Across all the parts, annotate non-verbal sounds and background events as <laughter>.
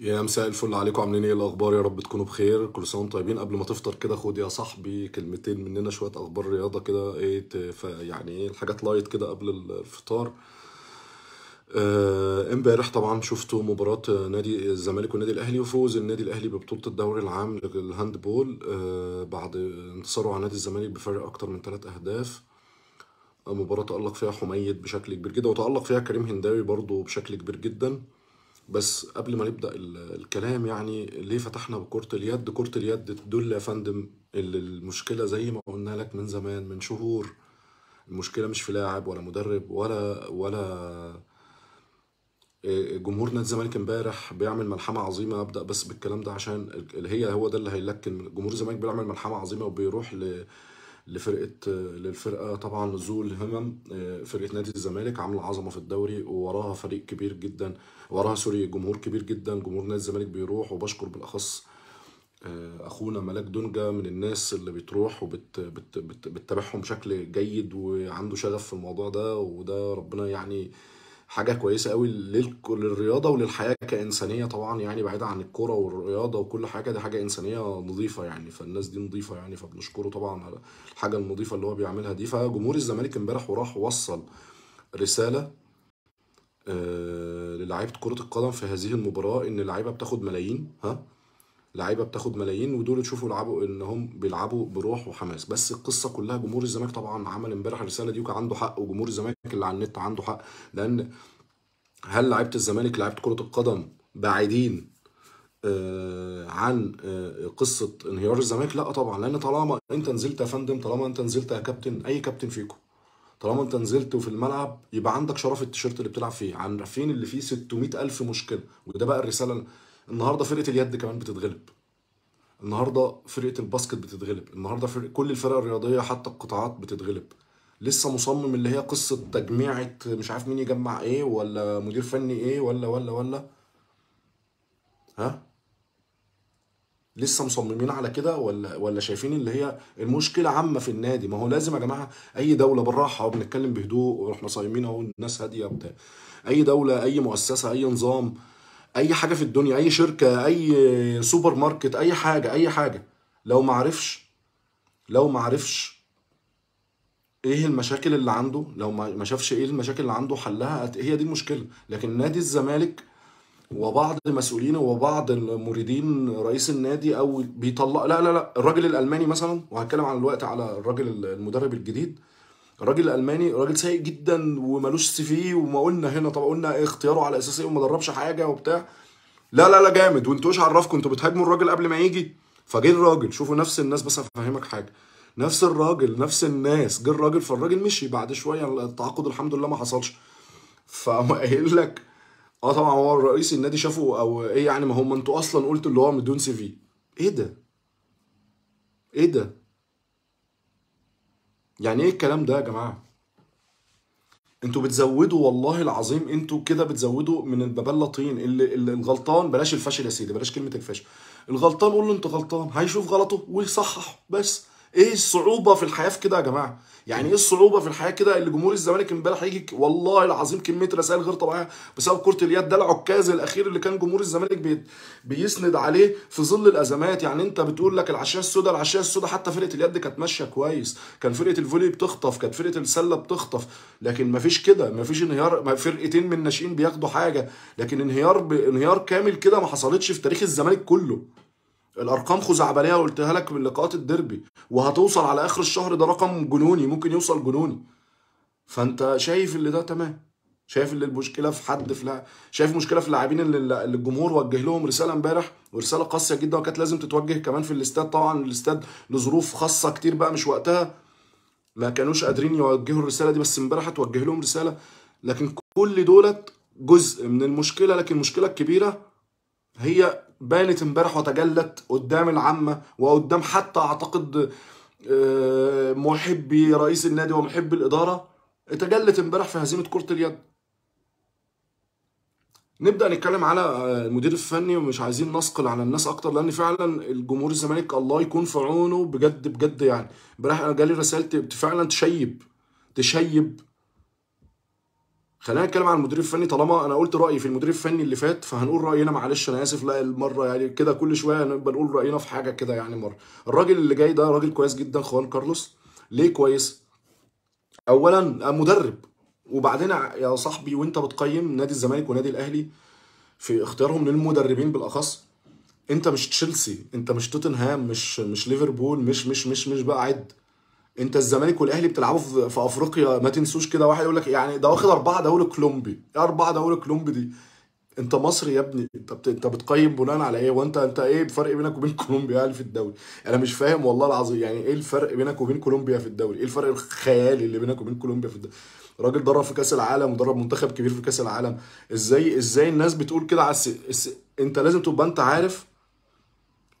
يا مساء الفل عليكم عاملين إيه؟, ايه الاخبار يا رب تكونوا بخير كل سنه وانتم طيبين قبل ما تفطر كده خد يا صاحبي كلمتين مننا شويه اخبار رياضه كده ايه يعني ايه الحاجات لايت كده قبل الفطار آه، امبارح آه طبعا شفتوا مباراه نادي الزمالك والنادي الاهلي وفوز النادي الاهلي ببطوله الدوري العام للهاندبول آه بعد انتصاره على نادي الزمالك بفرق اكتر من ثلاث اهداف مباراة تألق فيها حميد بشكل كبير جدا وتألق فيها كريم هنداوي برضه بشكل كبير جدا بس قبل ما نبدا الكلام يعني ليه فتحنا بكره اليد كره اليد تدل يا فندم المشكله زي ما قلنا لك من زمان من شهور المشكله مش في لاعب ولا مدرب ولا ولا آه، جمهور نادي الزمالك امبارح بيعمل ملحمه عظيمه ابدا بس بالكلام ده عشان هي هو ده اللي هيلكن جمهور الزمالك بيعمل ملحمه عظيمه وبيروح ل لفرقه للفرقه طبعا ذو الهمم آه، فرقه نادي الزمالك عامله عظمه في الدوري ووراها فريق كبير جدا وراها سوري جمهور كبير جدا جمهور نادي الزمالك بيروح وبشكر بالاخص آه، اخونا ملاك دونجا من الناس اللي بتروح وبتتابعهم بشكل جيد وعنده شغف في الموضوع ده وده ربنا يعني حاجه كويسه قوي للرياضه وللحياه كانسانيه طبعا يعني بعيدا عن الكوره والرياضه وكل حاجه دي حاجه انسانيه نظيفه يعني فالناس دي نظيفه يعني فبنشكره طبعا على الحاجه النظيفه اللي هو بيعملها دي فجمهور الزمالك امبارح وراح وصل رساله آه، للاعيبه كره القدم في هذه المباراه ان اللعيبه بتاخد ملايين ها لعيبه بتاخد ملايين ودول تشوفوا يلعبوا ان هم بيلعبوا بروح وحماس بس القصه كلها جمهور الزمالك طبعا عمل امبارح الرساله دي وكان عنده حق وجمهور الزمالك اللي على النت عنده حق لان هل لعيبه الزمالك لعيبه كره القدم بعيدين آه عن آه قصه انهيار الزمالك لا طبعا لان طالما انت نزلت يا فندم طالما انت نزلت يا كابتن اي كابتن فيكم طالما انت نزلت وفي الملعب يبقى عندك شرف التيشيرت اللي بتلعب فيه عارفين اللي فيه 600 الف مشكله وده بقى الرساله النهارده فرقه اليد كمان بتتغلب النهارده فرقه الباسكت بتتغلب النهارده فرق كل الفرق الرياضيه حتى القطاعات بتتغلب لسه مصمم اللي هي قصه تجميعه مش عارف مين يجمع ايه ولا مدير فني ايه ولا ولا ولا ها لسه مصممين على كده ولا ولا شايفين اللي هي المشكله عامه في النادي ما هو لازم يا جماعه اي دوله بالراحه وبنتكلم بهدوء واحنا صايمين اهو الناس هاديه وبتاع اي دوله اي مؤسسه اي نظام اي حاجه في الدنيا اي شركه اي سوبر ماركت اي حاجه اي حاجه لو ما عرفش لو ما عرفش ايه المشاكل اللي عنده لو ما شافش ايه المشاكل اللي عنده حلها هي دي المشكله لكن نادي الزمالك وبعض مسؤولين وبعض المريدين رئيس النادي او بيطلع لا لا لا الراجل الالماني مثلا وهتكلم عن الوقت على الراجل المدرب الجديد راجل الماني راجل سيء جدا ومالوش سي في وما قلنا هنا طب قلنا إيه اختياره على اساس ايه وما دربش حاجه وبتاع لا لا لا جامد وانتوا ايش عرفكم انتوا بتهاجموا الراجل قبل ما يجي فجه الراجل شوفوا نفس الناس بس هفهمك حاجه نفس الراجل نفس الناس جه الراجل فالراجل مشي بعد شويه يعني التعاقد الحمد لله ما حصلش <laughs> فقام قايل لك اه طبعا هو الرئيس النادي شافه او ايه يعني ما هم انتوا اصلا قلتوا اللي هو مدون سي في ايه ده ايه ده يعني ايه الكلام ده يا جماعه انتوا بتزودوا والله العظيم انتوا كده بتزودوا من الببله طين اللي, الغلطان بلاش الفاشل يا سيدي بلاش كلمه الفاشل الغلطان قول له انت غلطان هيشوف غلطه ويصحح بس ايه الصعوبه في الحياه في كده يا جماعه يعني ايه الصعوبه في الحياه كده اللي جمهور الزمالك امبارح هيجي والله العظيم كميه رسائل غير طبيعيه بسبب كره اليد ده العكاز الاخير اللي كان جمهور الزمالك بي... بيسند عليه في ظل الازمات يعني انت بتقول لك العشيه السوداء العشيه السوداء حتى فرقه اليد كانت ماشيه كويس كان فرقه الفولي بتخطف كانت فرقه السله بتخطف لكن مفيش كده مفيش انهيار فرقتين من الناشئين بياخدوا حاجه لكن انهيار ب... انهيار كامل كده ما حصلتش في تاريخ الزمالك كله الارقام خزعبليه قلتها لك من لقاءات الديربي وهتوصل على اخر الشهر ده رقم جنوني ممكن يوصل جنوني فانت شايف اللي ده تمام شايف اللي المشكله في حد في لا شايف مشكله في اللاعبين اللي الجمهور وجه لهم رساله امبارح ورساله قاسيه جدا وكانت لازم تتوجه كمان في الاستاد طبعا الاستاد لظروف خاصه كتير بقى مش وقتها ما كانوش قادرين يوجهوا الرساله دي بس امبارح اتوجه لهم رساله لكن كل دولت جزء من المشكله لكن المشكله الكبيره هي بانت امبارح وتجلت قدام العامة وقدام حتى أعتقد آه، محبي رئيس النادي ومحبي الإدارة تجلت امبارح في هزيمة كرة اليد نبدا نتكلم على آه، المدير الفني ومش عايزين نثقل على الناس اكتر لان فعلا الجمهور الزمالك الله يكون في عونه بجد بجد يعني امبارح انا جالي رسالتي فعلا تشيب تشيب خلينا نتكلم عن المدير الفني طالما انا قلت رايي في المدير الفني اللي فات فهنقول راينا معلش انا اسف لا المره يعني كده كل شويه نبقى نقول راينا في حاجه كده يعني مره الراجل اللي جاي ده راجل كويس جدا خوان كارلوس ليه كويس اولا مدرب وبعدين يا صاحبي وانت بتقيم نادي الزمالك ونادي الاهلي في اختيارهم للمدربين بالاخص انت مش تشيلسي انت مش توتنهام مش مش ليفربول مش مش مش مش بقى عد انت الزمالك والاهلي بتلعبوا في افريقيا ما تنسوش كده واحد يقول لك يعني ده واخد اربعه دوري كولومبي إيه اربعه دوري كولومبي دي انت مصري يا ابني انت بت... انت بتقيم بناء على ايه وانت انت ايه الفرق بينك وبين كولومبيا يعني في الدوري انا مش فاهم والله العظيم يعني ايه الفرق بينك وبين كولومبيا في الدوري ايه الفرق الخيالي اللي بينك وبين كولومبيا في الدوري راجل درب في كاس العالم ودرب منتخب كبير في كاس العالم ازاي ازاي الناس بتقول كده على الس... الس... انت لازم تبقى انت عارف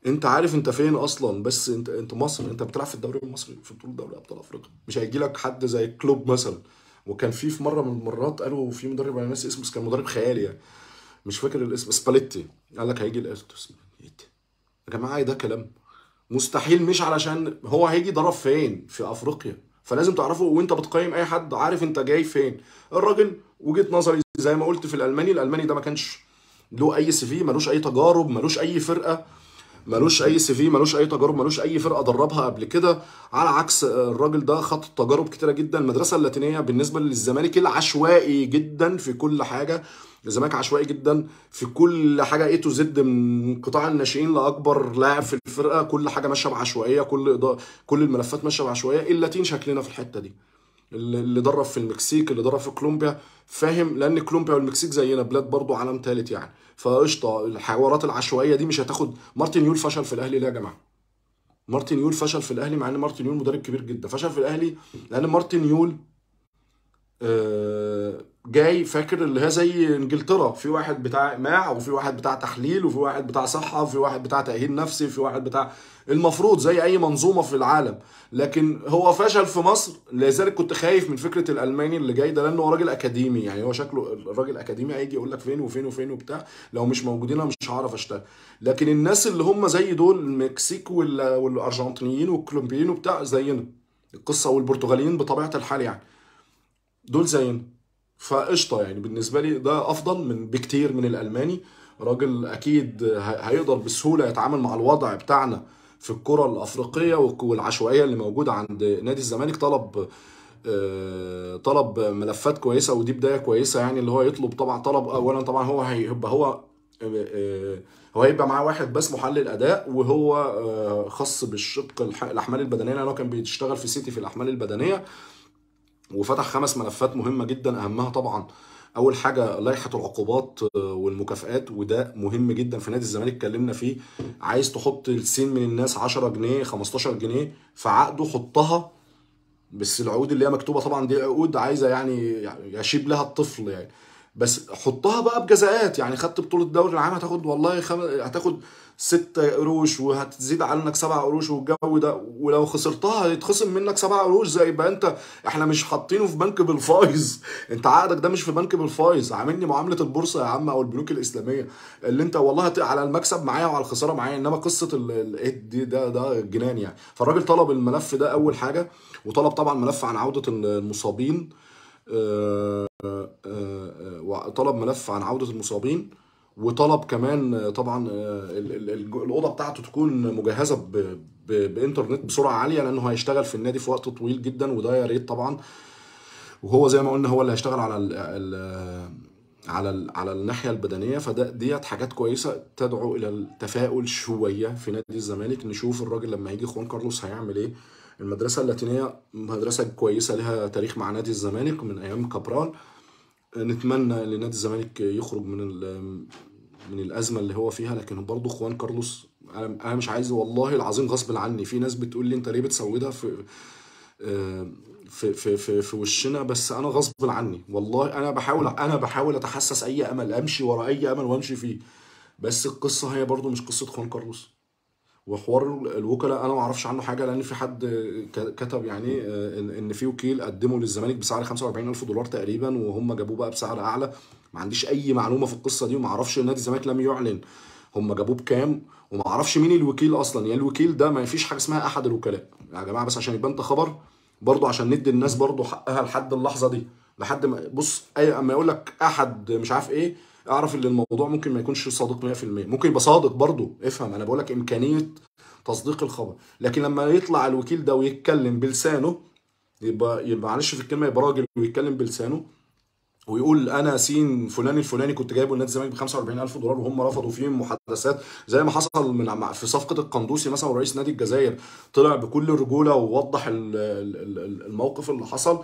انت عارف انت فين اصلا بس انت انت مصر انت بتلعب في الدوري المصري في بطوله دوري ابطال افريقيا مش هيجي لك حد زي كلوب مثلا وكان في في مره من المرات قالوا في مدرب انا ناسي اسمه بس كان مدرب خيالي يعني مش فاكر الاسم سباليتي قال لك هيجي الاسم يا جماعه ده كلام مستحيل مش علشان هو هيجي ضرب فين في افريقيا فلازم تعرفه وانت بتقيم اي حد عارف انت جاي فين الراجل وجهه نظري زي ما قلت في الالماني الالماني ده ما كانش له اي سي في ملوش اي تجارب ملوش اي فرقه ملوش اي سي في ملوش اي تجارب ملوش اي فرقه دربها قبل كده على عكس آه، الراجل ده خط تجارب كتيره جدا المدرسه اللاتينيه بالنسبه للزمالك العشوائي جدا في كل حاجه الزمالك عشوائي جدا في كل حاجه اي تو زد من قطاع الناشئين لاكبر لاعب في الفرقه كل حاجه ماشيه بعشوائيه كل كل الملفات ماشيه بعشوائيه اللاتين شكلنا في الحته دي اللي درب في المكسيك اللي درب في كولومبيا فاهم لان كولومبيا والمكسيك زينا بلاد برضو عالم ثالث يعني فقشطه الحوارات العشوائيه دي مش هتاخد مارتن يول فشل في الاهلي ليه يا جماعه مارتن يول فشل في الاهلي مع ان مارتن يول مدرب كبير جدا فشل في الاهلي لان مارتن يول آه جاي فاكر اللي هي زي انجلترا في واحد بتاع اقماع وفي واحد بتاع تحليل وفي واحد بتاع صحه وفي واحد بتاع تاهيل نفسي وفي واحد بتاع المفروض زي اي منظومه في العالم لكن هو فشل في مصر لذلك كنت خايف من فكره الالماني اللي جاي ده لانه هو راجل اكاديمي يعني هو شكله الراجل اكاديمي هيجي يقول لك فين وفين وفين وبتاع لو مش موجودين انا مش هعرف اشتغل لكن الناس اللي هم زي دول المكسيك والارجنتينيين والكولومبيين وبتاع زينا القصه والبرتغاليين بطبيعه الحال يعني دول زينا فقشطه يعني بالنسبه لي ده افضل من بكتير من الالماني راجل اكيد هيقدر بسهوله يتعامل مع الوضع بتاعنا في الكره الافريقيه والعشوائيه اللي موجوده عند نادي الزمالك طلب آه، طلب ملفات كويسه ودي بدايه كويسه يعني اللي هو يطلب طبعا طلب اولا طبعا هو هيبقى هو آه، آه، هو هيبقى معاه واحد بس محلل اداء وهو خاص بالشق الاحمال البدنيه لان هو كان بيشتغل في سيتي في الاحمال البدنيه وفتح خمس ملفات مهمه جدا اهمها طبعا اول حاجه لائحه العقوبات آه، والمكافئات وده مهم جدا في نادي الزمالك اتكلمنا فيه عايز تحط لسين من الناس 10 جنيه 15 جنيه في عقده حطها بس العقود اللي هي مكتوبه طبعا دي عقود عايزه يعني يشيب لها الطفل يعني بس حطها بقى بجزاءات يعني خدت بطوله الدوري العام هتاخد والله خم... هتاخد ست قروش وهتزيد عنك سبع قروش والجو ده ولو خسرتها هيتخصم منك سبع قروش زي يبقى انت احنا مش حاطينه في بنك بالفايز <laughs> انت عقدك ده مش في بنك بالفايز عاملني معامله البورصه يا عم او البنوك الاسلاميه اللي انت والله على المكسب معايا وعلى الخساره معايا انما قصه ال... إيه دي ده ده جنان يعني فالراجل طلب الملف ده اول حاجه وطلب طبعا ملف عن عوده المصابين آه، آه، آه، وطلب ملف عن عوده المصابين وطلب كمان طبعا الاوضه بتاعته تكون مجهزه بانترنت بسرعه عاليه لانه هيشتغل في النادي في وقت طويل جدا وده يا ريت طبعا وهو زي ما قلنا هو اللي هيشتغل على على على الناحيه البدنيه فده ديت حاجات كويسه تدعو الى التفاؤل شويه في نادي الزمالك نشوف الراجل لما يجي خوان كارلوس هيعمل ايه المدرسه اللاتينيه مدرسه كويسه لها تاريخ مع نادي الزمالك من ايام كابرال نتمنى ان نادي الزمالك يخرج من من الازمه اللي هو فيها لكن برضه خوان كارلوس انا مش عايز والله العظيم غصب عني في ناس بتقول لي انت ليه بتسودها في آه، في في في, في وشنا بس انا غصب عني والله انا بحاول انا بحاول اتحسس اي امل امشي ورا اي امل وامشي فيه بس القصه هي برضو مش قصه خوان كارلوس وحوار الوكلاء انا ما اعرفش عنه حاجه لان في حد كتب يعني آه، ان في وكيل قدمه للزمالك بسعر 45000 دولار تقريبا وهم جابوه بقى بسعر اعلى ما عنديش اي معلومه في القصه دي وما اعرفش نادي الزمالك لم يعلن هم جابوه بكام وما اعرفش مين الوكيل اصلا يعني الوكيل ده ما فيش حاجه اسمها احد الوكلاء يا يعني جماعه بس عشان يبقى انت خبر برضه عشان ندي الناس برضه حقها لحد اللحظه دي لحد ما بص اي اما يقول لك احد مش عارف ايه اعرف ان الموضوع ممكن ما يكونش صادق 100% ممكن يبقى صادق برضه افهم انا بقول لك امكانيه تصديق الخبر لكن لما يطلع الوكيل ده ويتكلم بلسانه يبقى يبقى معلش في الكلمه يبقى راجل ويتكلم بلسانه ويقول انا سين فلان الفلاني كنت جايبه لنادي الزمالك ب 45000 دولار وهم رفضوا فيه محادثات زي ما حصل من في صفقه القندوسي مثلا ورئيس نادي الجزائر طلع بكل رجوله ووضح الموقف اللي حصل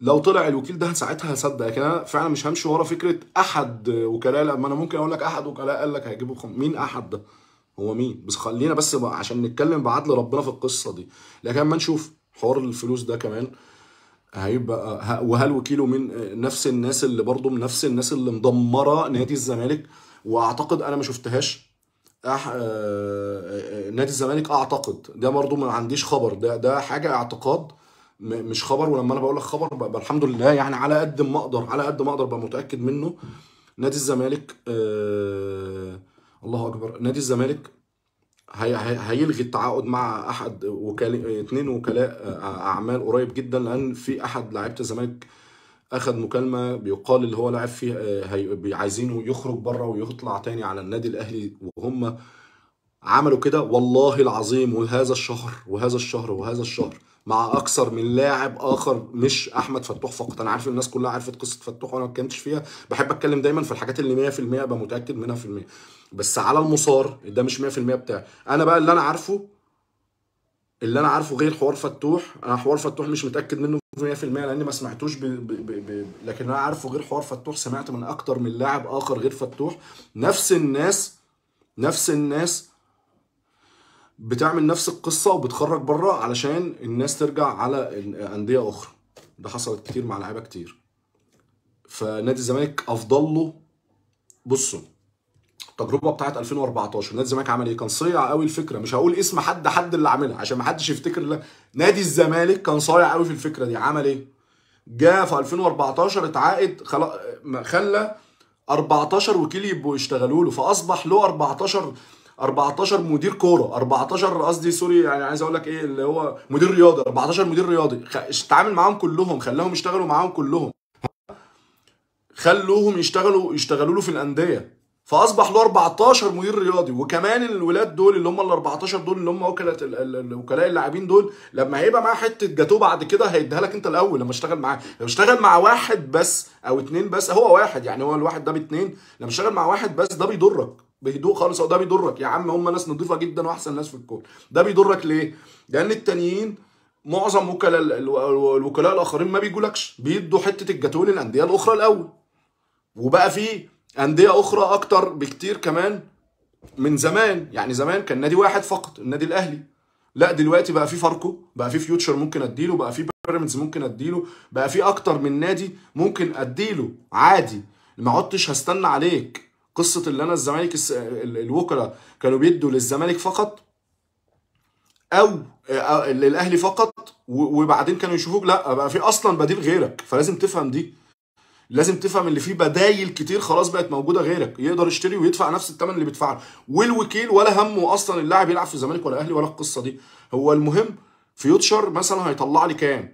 لو طلع الوكيل ده ساعتها هصدق لكن انا فعلا مش همشي ورا فكره احد وكلاء ما انا ممكن اقول لك احد وكلاء قال لك هيجيبه خم... مين احد ده؟ هو مين؟ بس خلينا بس عشان نتكلم بعدل ربنا في القصه دي لكن اما نشوف حوار الفلوس ده كمان هيبقى وهل وكيله من آه، نفس الناس اللي برضه من نفس الناس اللي مدمره نادي الزمالك واعتقد انا ما شفتهاش أح... آه، آه، نادي الزمالك اعتقد ده برضه ما عنديش خبر ده ده حاجه اعتقاد مش خبر ولما انا بقول لك خبر بقى الحمد لله يعني على قد ما اقدر على قد ما اقدر ببقى متاكد منه نادي الزمالك آه الله اكبر نادي الزمالك هيلغي التعاقد مع احد وكال اثنين وكلاء اعمال قريب جدا لان في احد لعيبه الزمالك اخذ مكالمه بيقال اللي هو لاعب فيه عايزينه يخرج بره ويطلع تاني على النادي الاهلي وهم عملوا كده والله العظيم وهذا الشهر وهذا الشهر وهذا الشهر مع اكثر من لاعب اخر مش احمد فتوح فقط انا عارف الناس كلها عرفت قصه فتوح وانا ما اتكلمتش فيها بحب اتكلم دايما في الحاجات اللي 100% ابقى متاكد منها في المية. بس على المصار ده مش 100% بتاعي انا بقى اللي انا عارفه اللي انا عارفه غير حوار فتوح انا حوار فتوح مش متاكد منه 100% لاني ما سمعتوش ب... ب... ب... ب... لكن انا عارفه غير حوار فتوح سمعت من اكتر من لاعب اخر غير فتوح نفس الناس نفس الناس بتعمل نفس القصه وبتخرج بره علشان الناس ترجع على انديه اخرى ده حصلت كتير مع لعيبه كتير فنادي الزمالك افضل له بصوا التجربه بتاعت 2014 نادي الزمالك عمل ايه كان صيع قوي الفكره مش هقول اسم حد حد اللي عاملها عشان ما حدش يفتكر لا نادي الزمالك كان صايع قوي في الفكره دي عمل ايه جه في 2014 اتعاقد خلق خلى 14 وكيل يبقوا يشتغلوا له فاصبح له 14 14 مدير كوره 14 قصدي سوري يعني عايز اقول لك ايه اللي هو مدير رياضي 14 مدير رياضي اتعامل معاهم كلهم خلاهم يشتغلوا معاهم كلهم خلوهم يشتغلوا يشتغلوا له في الانديه فاصبح له 14 مدير رياضي وكمان الولاد دول اللي هم ال 14 دول اللي هم وكلاء وكلاء اللاعبين دول لما هيبقى معاه حته جاتوه بعد كده هيديها لك انت الاول لما اشتغل معاه لما اشتغل مع واحد بس او اتنين بس هو واحد يعني هو الواحد ده باتنين لما اشتغل مع واحد بس ده بيضرك بهدوء خالص او ده بيضرك يا عم هم ناس نظيفه جدا واحسن ناس في الكون ده بيضرك ليه؟ لان التانيين معظم وكلاء الوكلاء الاخرين ما بيجولكش بيدوا حته الجاتوه للانديه الاخرى الاول وبقى في انديه اخرى اكتر بكتير كمان من زمان يعني زمان كان نادي واحد فقط النادي الاهلي لا دلوقتي بقى في فاركو بقى في فيوتشر ممكن اديله بقى في بيراميدز ممكن اديله بقى في اكتر من نادي ممكن اديله عادي ما عدتش هستنى عليك قصه اللي انا الزمالك الوكلاء كانوا بيدوا للزمالك فقط او للاهلي فقط وبعدين كانوا يشوفوك لا بقى في اصلا بديل غيرك فلازم تفهم دي لازم تفهم ان في بدايل كتير خلاص بقت موجوده غيرك يقدر يشتري ويدفع نفس الثمن اللي بيدفعه والوكيل ولا همه اصلا اللاعب يلعب في الزمالك ولا اهلي ولا القصه دي هو المهم فيوتشر مثلا هيطلع لي كام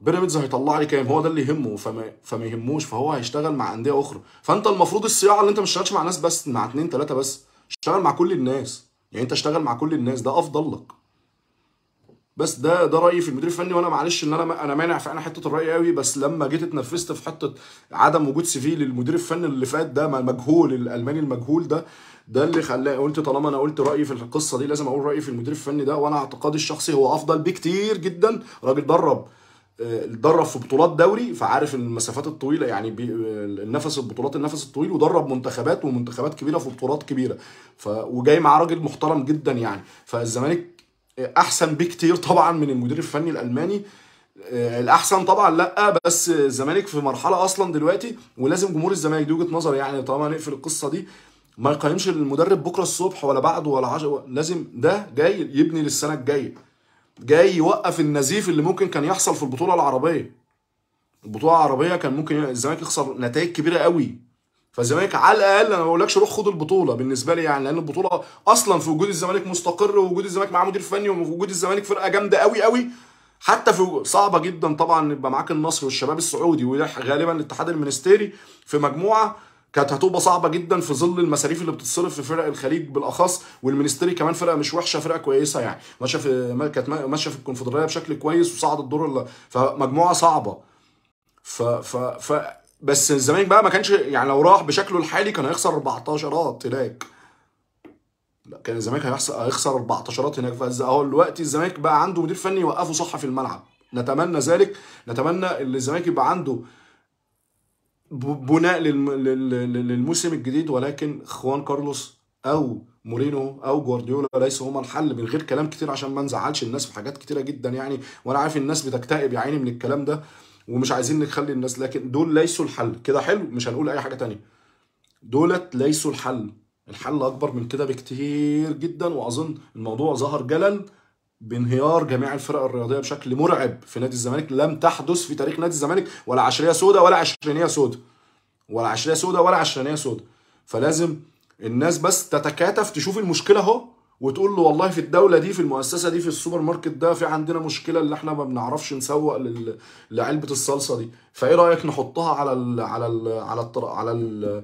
بيراميدز هيطلع لي كام هو ده اللي يهمه فما فما يهموش فهو هيشتغل مع انديه اخرى فانت المفروض الصياعه اللي انت ما مع ناس بس مع اتنين تلاته بس اشتغل مع كل الناس يعني انت اشتغل مع كل الناس ده افضل لك بس ده ده رايي في المدير الفني وانا معلش ان انا انا مانع في انا حته الراي قوي بس لما جيت اتنفست في حته عدم وجود سي في للمدير الفني اللي فات ده مع المجهول الالماني المجهول ده ده اللي خلاني قلت طالما انا قلت رايي في القصه دي لازم اقول رايي في المدير الفني ده وانا اعتقادي الشخصي هو افضل بكتير جدا راجل درب آه، درب في بطولات دوري فعارف المسافات الطويله يعني آه، النفس البطولات النفس الطويل ودرب منتخبات ومنتخبات كبيره في بطولات كبيره ف وجاي معاه راجل محترم جدا يعني فالزمالك احسن بكتير طبعا من المدير الفني الالماني آه، الاحسن طبعا لا بس الزمالك في مرحله اصلا دلوقتي ولازم جمهور الزمالك دي وجهه نظري يعني طالما هنقفل القصه دي ما يقيمش المدرب بكره الصبح ولا بعده ولا عشرة لازم ده جاي يبني للسنه الجايه جاي يوقف النزيف اللي ممكن كان يحصل في البطوله العربيه البطوله العربيه كان ممكن الزمالك يخسر نتائج كبيره قوي فالزمالك على الاقل انا ما بقولكش روح خد البطوله بالنسبه لي يعني لان البطوله اصلا في وجود الزمالك مستقر ووجود الزمالك معاه مدير فني ووجود الزمالك فرقه جامده قوي قوي حتى في صعبه جدا طبعا يبقى معاك النصر والشباب السعودي وده غالبا الاتحاد المنستيري في مجموعه كانت هتبقى صعبه جدا في ظل المصاريف اللي بتتصرف في فرق الخليج بالاخص والمنستيري كمان فرقه مش وحشه فرقه كويسه يعني ماشيه في كانت ماشيه في الكونفدراليه بشكل كويس وصعد الدور فمجموعه صعبه ف ف ف بس الزمالك بقى ما كانش يعني لو راح بشكله الحالي كان هيخسر 14 هناك لا كان الزمالك هيخسر 14 هناك فهو دلوقتي الزمالك بقى عنده مدير فني يوقفه صح في الملعب نتمنى ذلك نتمنى ان الزمالك يبقى عنده بناء للموسم الجديد ولكن خوان كارلوس او مورينو او جوارديولا ليس هما الحل من غير كلام كتير عشان ما نزعلش الناس في حاجات كتيره جدا يعني وانا عارف الناس بتكتئب يا عيني من الكلام ده ومش عايزين نخلي الناس لكن دول ليسوا الحل كده حلو مش هنقول اي حاجه تانية دولت ليسوا الحل الحل اكبر من كده بكتير جدا واظن الموضوع ظهر جلل بانهيار جميع الفرق الرياضيه بشكل مرعب في نادي الزمالك لم تحدث في تاريخ نادي الزمالك ولا عشريه سوداء ولا عشرينيه سوداء ولا عشريه سوداء ولا عشرينيه سوداء فلازم الناس بس تتكاتف تشوف المشكله اهو وتقول له والله في الدوله دي في المؤسسه دي في السوبر ماركت ده في عندنا مشكله اللي احنا ما بنعرفش نسوق لل... لعلبه الصلصه دي فايه رايك نحطها على ال... على ال... على الطر... على ال...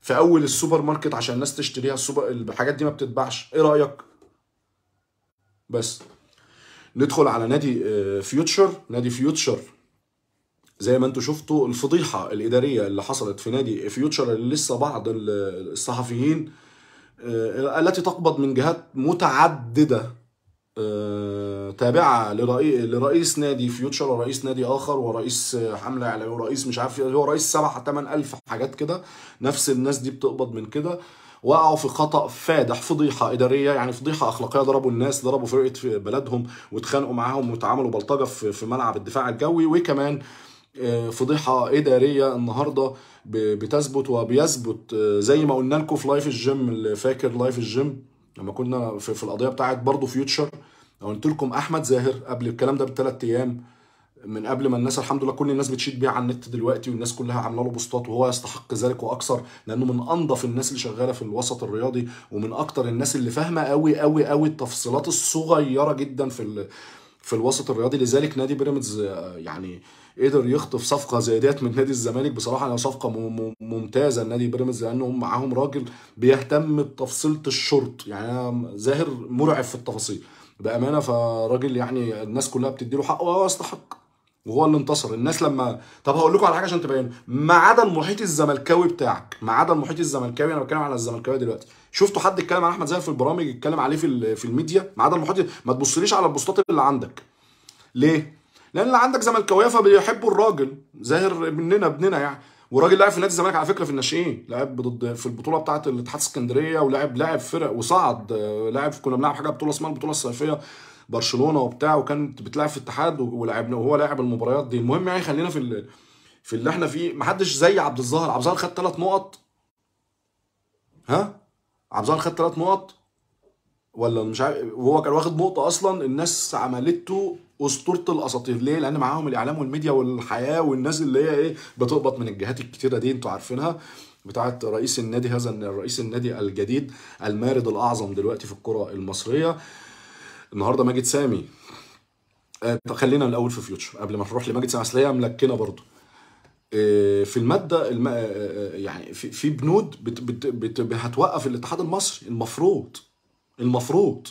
في اول السوبر ماركت عشان الناس تشتريها السوبر الحاجات دي ما بتتباعش ايه رايك بس ندخل على نادي آه، فيوتشر نادي فيوتشر زي ما انتم شفتوا الفضيحه الاداريه اللي حصلت في نادي فيوتشر اللي لسه بعض الصحفيين آه، التي تقبض من جهات متعدده آه، تابعه لرئيس نادي فيوتشر ورئيس نادي اخر ورئيس حمله اعلاميه ورئيس مش عارف إيه، هو رئيس سبع 8000 حاجات كده نفس الناس دي بتقبض من كده وقعوا في خطا فادح فضيحه اداريه يعني فضيحه اخلاقيه ضربوا الناس ضربوا فرقه في بلدهم واتخانقوا معاهم وتعاملوا بلطجه في ملعب الدفاع الجوي وكمان آه، فضيحه اداريه النهارده بتثبت وبيثبت آه، زي ما قلنا لكم في لايف الجيم اللي فاكر لايف الجيم لما كنا في القضيه بتاعت برضه فيوتشر قلت لكم احمد زاهر قبل الكلام ده بثلاث ايام من قبل ما الناس الحمد لله كل الناس بتشيد بيه على النت دلوقتي والناس كلها عامله له بوستات وهو يستحق ذلك واكثر لانه من انظف الناس اللي شغاله في الوسط الرياضي ومن اكتر الناس اللي فاهمه قوي قوي قوي التفصيلات الصغيره جدا في في الوسط الرياضي لذلك نادي بيراميدز آه، يعني قدر يخطف صفقه زي ديت من نادي الزمالك بصراحه انا صفقه ممتازه لنادي بيراميدز لانهم معاهم راجل بيهتم بتفصيله الشرط يعني انا زاهر مرعب في التفاصيل بامانه فراجل يعني الناس كلها بتديله حقه وهو يستحق وهو اللي انتصر الناس لما طب هقول لكم على حاجه عشان تبينوا ما عدا المحيط الزملكاوي بتاعك ما عدا المحيط الزملكاوي انا بتكلم على الزملكاوي دلوقتي شفتوا حد اتكلم عن احمد زاهر في البرامج اتكلم عليه في في الميديا ما عدا المحيط ما تبصليش على البوستات اللي عندك ليه لان اللي عندك زملكاويه فبيحبوا الراجل زاهر مننا ابننا يعني وراجل لاعب في نادي الزمالك على فكره في الناشئين لعب ضد في البطوله بتاعه الاتحاد اسكندريه ولعب لاعب فرق وصعد آه، لاعب كنا بنلعب حاجه بطوله اسمها البطوله الصيفيه برشلونه وبتاع وكانت بتلعب في الاتحاد ولعبنا وهو لاعب المباريات دي المهم يعني خلينا في في اللي احنا فيه محدش زي عبد الظاهر عبد الظاهر خد ثلاث نقط ها عبد الظاهر خد ثلاث نقط ولا مش عارف وهو كان واخد نقطه اصلا الناس عملته اسطوره الاساطير ليه لان معاهم الاعلام والميديا والحياه والناس اللي هي ايه بتقبض من الجهات الكتيره دي انتوا عارفينها بتاعه رئيس النادي هذا رئيس النادي الجديد المارد الاعظم دلوقتي في الكره المصريه النهارده ماجد سامي آه خلينا الاول في فيوتشر قبل ما نروح لماجد سامي اصل هي املاكنا برضه آه، في الماده الم... آه، آه، يعني في بنود بت... بت... بت... هتوقف الاتحاد المصري المفروض المفروض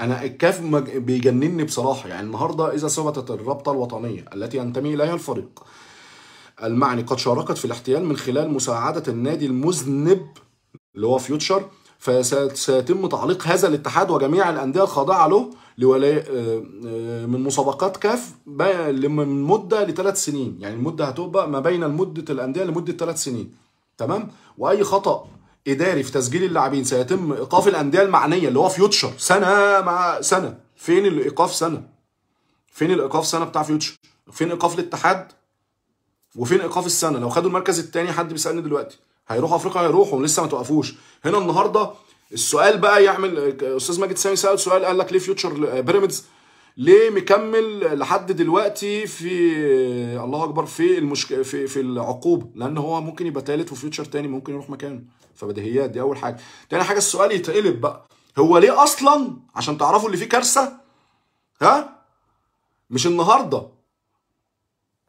انا الكاف بيجنني بصراحه يعني النهارده اذا ثبتت الرابطه الوطنيه التي ينتمي اليها الفريق المعني قد شاركت في الاحتيال من خلال مساعده النادي المذنب اللي هو فيوتشر فسيتم تعليق هذا الاتحاد وجميع الانديه الخاضعه له لولاية آه، آه، من مسابقات كاف من مده لثلاث سنين يعني المده هتبقى ما بين مده الانديه لمده ثلاث سنين تمام واي خطا اداري في تسجيل اللاعبين سيتم ايقاف الانديه المعنيه اللي هو فيوتشر سنه مع سنه فين الايقاف سنه فين الايقاف سنه بتاع فيوتشر فين ايقاف الاتحاد وفين ايقاف السنه لو خدوا المركز الثاني حد بيسالني دلوقتي هيروحوا افريقيا هيروحوا لسه ما توقفوش هنا النهارده السؤال بقى يعمل استاذ ماجد سامي سال سؤال قال لك ليه فيوتشر بيراميدز ليه مكمل لحد دلوقتي في الله اكبر في المشك... في في العقوبه لان هو ممكن يبقى ثالث وفيوتشر تاني ممكن يروح مكانه فبديهيات دي اول حاجه تاني حاجه السؤال يتقلب بقى هو ليه اصلا عشان تعرفوا اللي فيه كارثه ها مش النهارده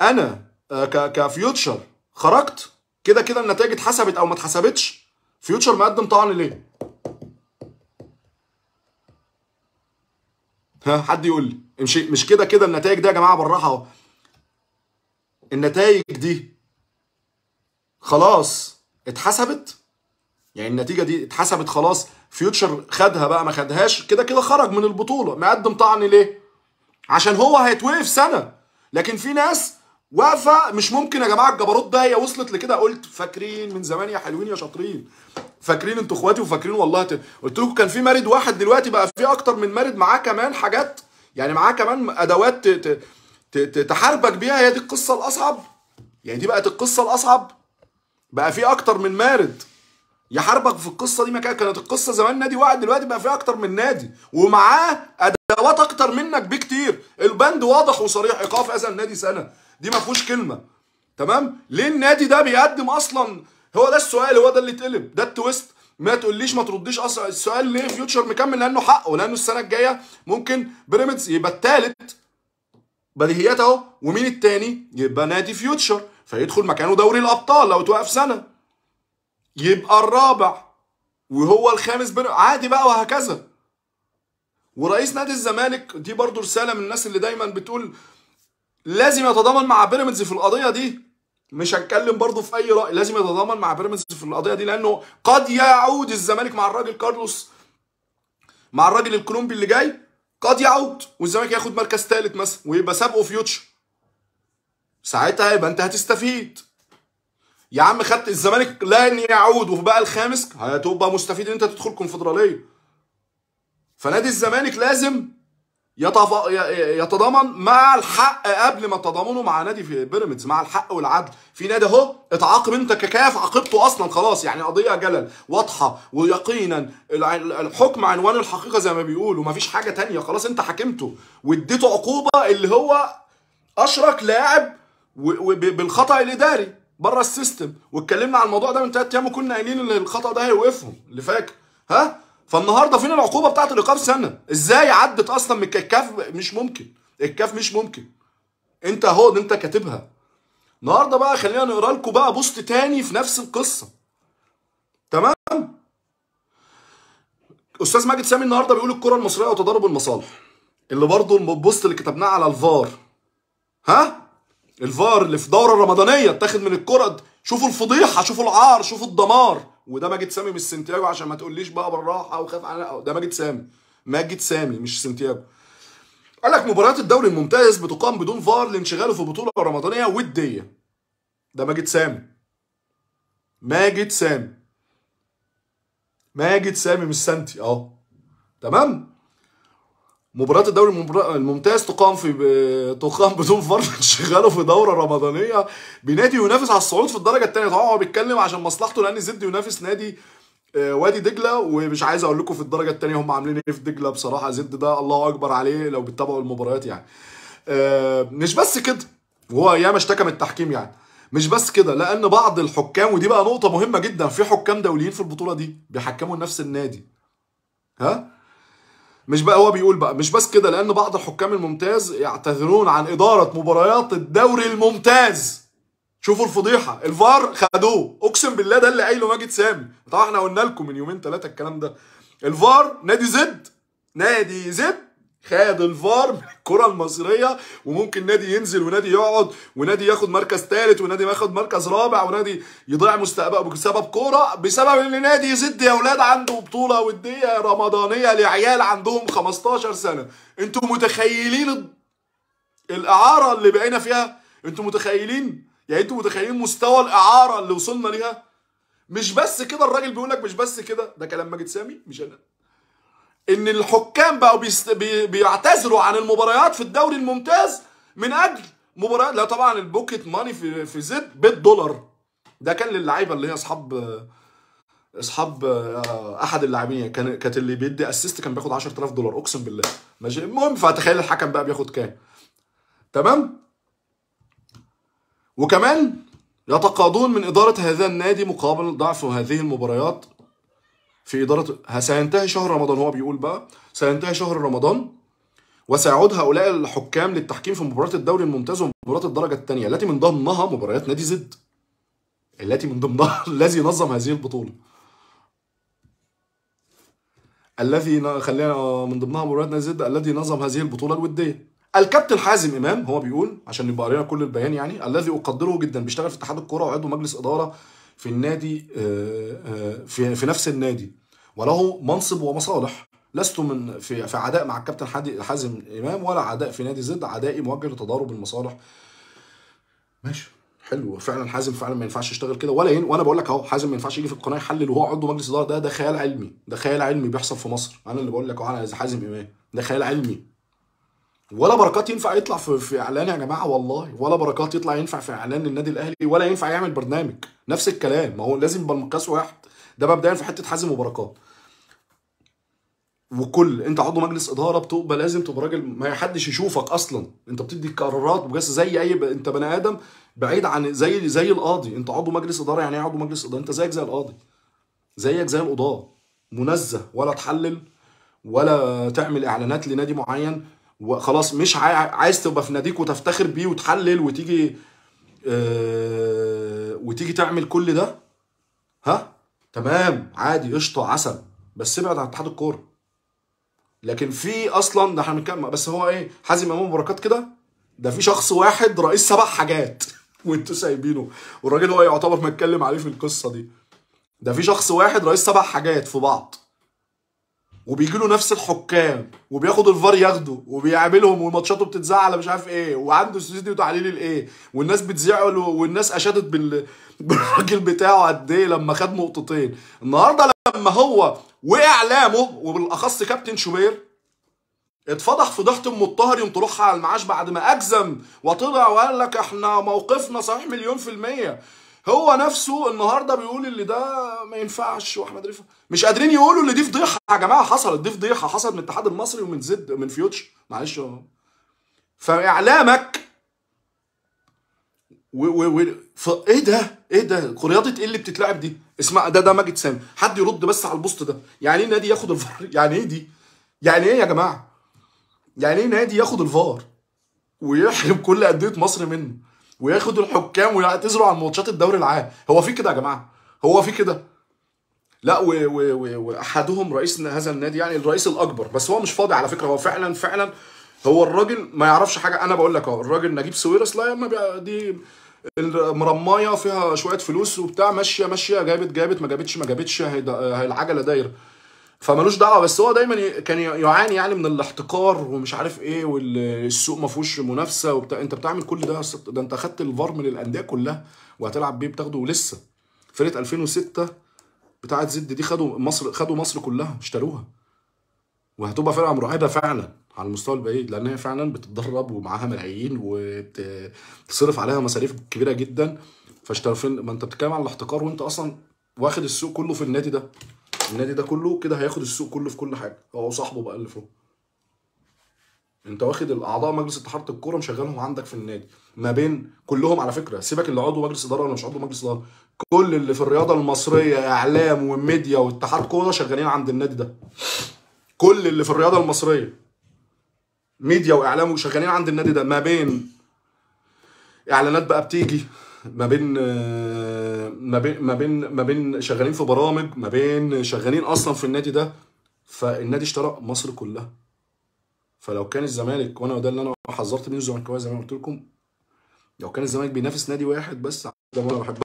انا آه، كفيوتشر خرجت كده كده النتائج اتحسبت او ما اتحسبتش فيوتشر مقدم طعن ليه ها حد يقول لي مش مش كده كده النتائج دي يا جماعه بالراحه اهو النتائج دي خلاص اتحسبت يعني النتيجه دي اتحسبت خلاص فيوتشر خدها بقى ما خدهاش كده كده خرج من البطوله مقدم طعن ليه عشان هو هيتوقف سنه لكن في ناس واقفه مش ممكن يا جماعه الجبروت ده هي وصلت لكده قلت فاكرين من زمان يا حلوين يا شاطرين فاكرين انتوا اخواتي وفاكرين والله ت... قلت لكم كان في مارد واحد دلوقتي بقى في اكتر من مارد معاه كمان حاجات يعني معاه كمان ادوات ت... ت... تحاربك بيها هي دي القصه الاصعب يعني دي بقت القصه الاصعب بقى في اكتر من مارد يحاربك في القصه دي ما كانت القصه زمان نادي واحد دلوقتي بقى فيه اكتر من نادي ومعاه ادوات اكتر منك بكتير البند واضح وصريح ايقاف اذى النادي سنه دي ما فيهوش كلمه تمام ليه النادي ده بيقدم اصلا هو ده السؤال هو ده اللي اتقلب ده التويست ما تقوليش ما ترديش اصلا السؤال ليه فيوتشر مكمل لانه حقه لانه السنه الجايه ممكن بيراميدز يبقى الثالث بديهيات اهو ومين التاني يبقى نادي فيوتشر فيدخل مكانه دوري الابطال لو توقف سنه يبقى الرابع وهو الخامس بن... عادي بقى وهكذا ورئيس نادي الزمالك دي برضو رساله من الناس اللي دايما بتقول لازم يتضامن مع بيراميدز في القضيه دي مش هتكلم برضه في اي راي لازم يتضامن مع بيراميدز في القضيه دي لانه قد يعود الزمالك مع الراجل كارلوس مع الراجل الكولومبي اللي جاي قد يعود والزمالك ياخد مركز ثالث مثلا ويبقى سابقه فيوتشر ساعتها يبقى انت هتستفيد يا عم خدت الزمالك لن يعود وبقى الخامس هتبقى مستفيد ان انت تدخل كونفدراليه فنادي الزمالك لازم يتف... يتضامن مع الحق قبل ما تضامنه مع نادي في بيراميدز مع الحق والعدل في نادي اهو اتعاقب انت ككاف عاقبته اصلا خلاص يعني قضيه جلل واضحه ويقينا الحكم عنوان الحقيقه زي ما بيقولوا مفيش حاجه تانية خلاص انت حاكمته واديته عقوبه اللي هو اشرك لاعب بالخطا الاداري بره السيستم واتكلمنا على الموضوع ده من ثلاث ايام وكنا قايلين ان الخطا ده هيوقفهم اللي فاكر ها فالنهارده فين العقوبه بتاعه الايقاف سنه ازاي عدت اصلا من الكاف مش ممكن الكاف مش ممكن انت اهو انت كاتبها النهارده بقى خلينا نقرا لكم بقى بوست تاني في نفس القصه تمام استاذ ماجد سامي النهارده بيقول الكره المصريه وتضارب المصالح اللي برضه البوست اللي كتبناه على الفار ها الفار اللي في دوره رمضانيه اتاخد من الكره شوفوا الفضيحه شوفوا العار شوفوا الدمار وده ماجد سامي مش سنتياجو عشان ما تقوليش بقى بالراحه وخاف على ده ماجد سامي ماجد سامي مش سنتياجو قال لك مباريات الدوري الممتاز بتقام بدون فار لانشغاله في البطوله الرمضانيه وديه ده ماجد سامي ماجد سامي ماجد سامي مش سنتي اه تمام مباريات الدوري الممتاز تقام في ب... تقام بدون فرق انشغاله <laughs> في دوره رمضانيه بنادي ينافس على الصعود في الدرجه الثانيه طبعا هو بيتكلم عشان مصلحته لان زد ينافس نادي آه، وادي دجله ومش عايز اقول لكم في الدرجه الثانيه هم عاملين ايه في دجله بصراحه زد ده الله اكبر عليه لو بتتابعوا المباريات يعني آه، مش بس كده وهو ياما اشتكى من التحكيم يعني مش بس كده لان بعض الحكام ودي بقى نقطه مهمه جدا في حكام دوليين في البطوله دي بيحكموا نفس النادي ها مش بقى هو بيقول بقى مش بس كده لان بعض الحكام الممتاز يعتذرون عن اداره مباريات الدوري الممتاز شوفوا الفضيحه الفار خدوه اقسم بالله ده اللي قايله ماجد سامي طبعا احنا قلنا لكم من يومين ثلاثه الكلام ده الفار نادي زد نادي زد خد الفار الكره المصريه وممكن نادي ينزل ونادي يقعد ونادي ياخد مركز ثالث ونادي ياخد مركز رابع ونادي يضيع مستقبله بسبب كوره بسبب ان نادي يزد يا اولاد عنده بطوله وديه رمضانيه لعيال عندهم 15 سنه انتوا متخيلين الاعاره اللي بقينا فيها انتوا متخيلين يعني انتوا متخيلين مستوى الاعاره اللي وصلنا ليها مش بس كده الراجل بيقول لك مش بس كده ده كلام ماجد سامي مش انا ان الحكام بقوا بيست... بي... بيعتذروا عن المباريات في الدوري الممتاز من اجل مباريات لا طبعا البوكيت ماني في في زد بالدولار ده كان للعيبه اللي هي اصحاب اصحاب آه، احد اللاعبين يعني كان كانت اللي بيدي اسيست كان بياخد 10000 دولار اقسم بالله ماشي المهم فتخيل الحكم بقى بياخد كام تمام وكمان يتقاضون من اداره هذا النادي مقابل ضعف هذه المباريات في إدارة سينتهي شهر رمضان هو بيقول بقى سينتهي شهر رمضان وسيعود هؤلاء الحكام للتحكيم في مباراه الدوري الممتاز ومباراه الدرجة الثانية التي من ضمنها مباريات نادي زد التي من ضمنها <laughs> الذي نظم هذه البطولة الذي خلينا من ضمنها مباريات نادي زد الذي نظم هذه البطولة الودية الكابتن حازم امام هو بيقول عشان يبقى قرينا كل البيان يعني الذي اقدره جدا بيشتغل في اتحاد الكوره وعضو مجلس اداره في النادي آه، آه، في نفس النادي وله منصب ومصالح لست من في في عداء مع الكابتن حازم امام ولا عداء في نادي زد عدائي موجه لتضارب المصالح ماشي حلو فعلا حازم فعلا ما ينفعش يشتغل كده ولا ين... وانا بقول لك اهو حازم ما ينفعش يجي في القناه يحلل وهو عضو مجلس اداره ده ده خيال علمي ده خيال علمي بيحصل في مصر انا اللي بقول لك اهو على حازم امام ده خيال علمي ولا بركات ينفع يطلع في, في اعلان يا جماعه والله ولا بركات يطلع ينفع في اعلان للنادي الاهلي ولا ينفع يعمل برنامج نفس الكلام ما هو لازم يبقى المقياس واحد ده مبدئيا في حته حازم وبركات وكل انت عضو مجلس اداره بتبقى لازم تبقى راجل ما حدش يشوفك اصلا انت بتدي قرارات بجد زي اي ب... انت بني ادم بعيد عن زي زي القاضي انت عضو مجلس اداره يعني ايه عضو مجلس اداره انت زيك زي القاضي زيك زي القضاه منزه ولا تحلل ولا تعمل اعلانات لنادي معين وخلاص مش عايز تبقى في ناديك وتفتخر بيه وتحلل وتيجي آه وتيجي تعمل كل ده ها تمام عادي قشطه عسل بس ابعد عن اتحاد الكوره لكن في اصلا ده بنتكلم بس هو ايه حازم امام بركات كده ده في شخص واحد رئيس سبع حاجات <laughs> وانتوا سايبينه والراجل هو يعتبر ما اتكلم عليه في القصه دي ده في شخص واحد رئيس سبع حاجات في بعض وبيجي له نفس الحكام وبياخد الفار ياخده وبيعاملهم وماتشاته بتتذاع على مش عارف ايه وعنده استوديو تحليل الايه والناس بتذيعه والناس اشادت بال... <laughs> بالراجل بتاعه قد ايه لما خد نقطتين النهارده لما هو واعلامه وبالاخص كابتن شوبير اتفضح فضحت ام الطاهر يوم تروح على المعاش بعد ما اجزم وطلع وقال لك احنا موقفنا صحيح مليون في الميه هو نفسه النهارده بيقول اللي ده ما ينفعش واحمد رفعت مش قادرين يقولوا ان دي فضيحه يا جماعه حصلت دي فضيحه حصلت من الاتحاد المصري ومن زد من فيوتش معلش اهو فاعلامك و و و ف... ايه ده؟ ايه ده؟ رياضه ايه اللي بتتلعب دي؟ اسمع ده ده ماجد سامي، حد يرد بس على البوست ده، يعني ايه نادي ياخد الفار؟ <laughs> يعني ايه دي؟ يعني ايه يا جماعه؟ يعني ايه نادي ياخد الفار ويحرم كل انديه مصر منه وياخد الحكام ويعتذروا عن ماتشات الدوري العام، هو في كده يا جماعه؟ هو في كده؟ لا و و و واحدهم رئيس هذا النادي يعني الرئيس الاكبر بس هو مش فاضي على فكره هو فعلا فعلا هو الراجل ما يعرفش حاجه انا بقول لك اهو الراجل نجيب سويرس لا اما دي المرمايه فيها شويه فلوس وبتاع ماشيه ماشيه جابت جابت ما جابتش ما جابتش هي العجله دايره فمالوش دعوه بس هو دايما كان يعاني يعني من الاحتقار ومش عارف ايه والسوق ما فيهوش منافسه وبتاع انت بتعمل كل ده ده انت خدت الفار من الانديه كلها وهتلعب بيه بتاخده ولسه فرقه 2006 بتاعه زد دي خدوا مصر خدوا مصر كلها اشتروها وهتبقى فرقه مرعبه فعلا على المستوى البعيد لان هي فعلا بتتدرب ومعاها ملايين وتصرف عليها مصاريف كبيره جدا فاشترفين ما انت بتتكلم على الاحتكار وانت اصلا واخد السوق كله في النادي ده النادي ده كله كده هياخد السوق كله في كل حاجه هو صاحبه بقى اللي فوق انت واخد الاعضاء مجلس اتحاد الكوره مشغلهم عندك في النادي ما بين كلهم على فكره سيبك اللي عضو مجلس اداره ولا مش عضو مجلس اداره كل اللي في الرياضه المصريه اعلام وميديا واتحاد كوره شغالين عند النادي ده كل اللي في الرياضه المصريه ميديا واعلام وشغالين عند النادي ده ما بين اعلانات بقى بتيجي ما بين ما بين ما بين ما بين شغالين في برامج ما بين شغالين اصلا في النادي ده فالنادي اشترى مصر كلها فلو كان الزمالك وانا وده اللي انا حذرت منه الزمالكاويه زي ما قلت لكم لو كان الزمالك بينافس نادي واحد بس ده انا بحبك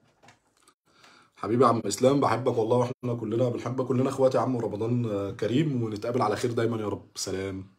حبيبي يا عم اسلام بحبك والله واحنا كلنا بنحبك كلنا اخواتي يا عم ورمضان كريم ونتقابل على خير دايما يا رب سلام